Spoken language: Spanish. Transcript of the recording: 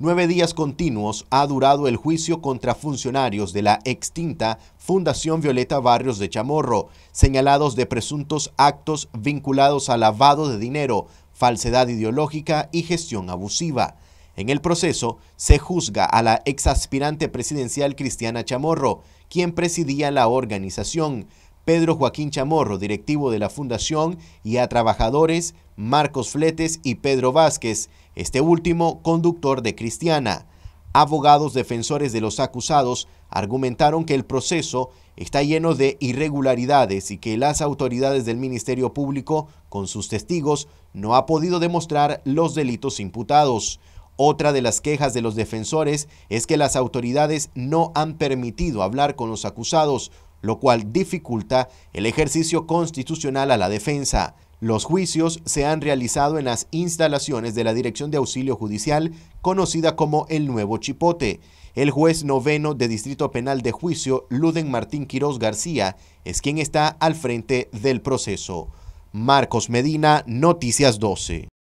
Nueve días continuos ha durado el juicio contra funcionarios de la extinta Fundación Violeta Barrios de Chamorro, señalados de presuntos actos vinculados a lavado de dinero, falsedad ideológica y gestión abusiva. En el proceso se juzga a la exaspirante presidencial Cristiana Chamorro, quien presidía la organización, Pedro Joaquín Chamorro, directivo de la Fundación, y a trabajadores Marcos Fletes y Pedro Vázquez, este último conductor de Cristiana. Abogados defensores de los acusados argumentaron que el proceso está lleno de irregularidades y que las autoridades del Ministerio Público, con sus testigos, no ha podido demostrar los delitos imputados. Otra de las quejas de los defensores es que las autoridades no han permitido hablar con los acusados lo cual dificulta el ejercicio constitucional a la defensa. Los juicios se han realizado en las instalaciones de la Dirección de Auxilio Judicial, conocida como el Nuevo Chipote. El juez noveno de Distrito Penal de Juicio, Luden Martín Quirós García, es quien está al frente del proceso. Marcos Medina, Noticias 12.